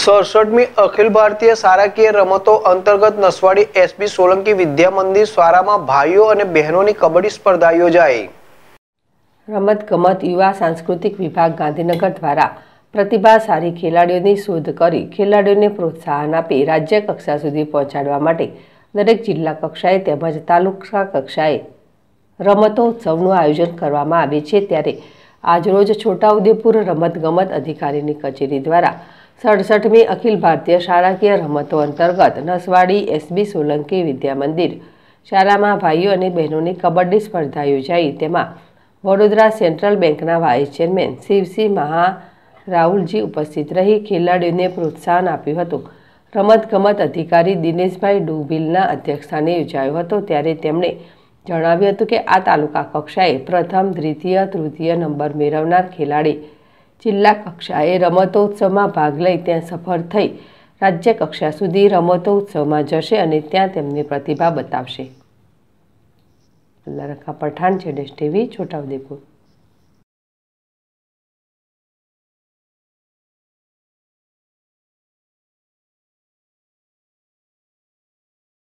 સડસઠમી અખિલ ભારતીય શાળાકીય રમતો અંતર્ગત નસવાડી એસબી સોલંકી વિદ્યા મંદિર સ્વારામાં ભાઈઓ અને બહેનોની કબડ્ડી સ્પર્ધા યોજાઈ રમત ગમત યુવા સાંસ્કૃતિક વિભાગ ગાંધીનગર દ્વારા પ્રતિભાશાળી ખેલાડીઓની શોધ કરી ખેલાડીઓને પ્રોત્સાહન આપી રાજ્ય કક્ષા સુધી પહોંચાડવા માટે દરેક જિલ્લા કક્ષાએ તેમજ તાલુકા કક્ષાએ રમતોત્સવનું આયોજન કરવામાં આવે છે ત્યારે આજરોજ છોટાઉદેપુર રમતગમત અધિકારીની કચેરી દ્વારા સડસઠમી અખિલ ભારતીય શાળાકીય રમતો અંતર્ગત નસવાડી એસબી સોલંકી વિદ્યા મંદિર શાળામાં ભાઈઓ અને બહેનોની કબડ્ડી સ્પર્ધા યોજાઈ તેમાં વડોદરા સેન્ટ્રલ બેંકના વાઇસ ચેરમેન શિવસિંહ મહા રાહુલજી ઉપસ્થિત રહી ખેલાડીઓને પ્રોત્સાહન આપ્યું હતું રમતગમત અધિકારી દિનેશભાઈ ડુબિલના અધ્યક્ષસ્થાને યોજાયો હતો ત્યારે તેમણે જણાવ્યું હતું કે આ તાલુકા કક્ષાએ પ્રથમ દ્વિતીય તૃતીય નંબર મેળવનાર ખેલાડી જિલ્લા કક્ષાએ રમતોત્સવમાં ભાગ લઈ ત્યાં સફળ થઈ રાજ્ય કક્ષા સુધી રમતોત્સવમાં જશે અને ત્યાં તેમની પ્રતિભા બતાવશે અલ્લા રખા પઠાણ છે ડેશ ટીવી છોટાઉદેપુર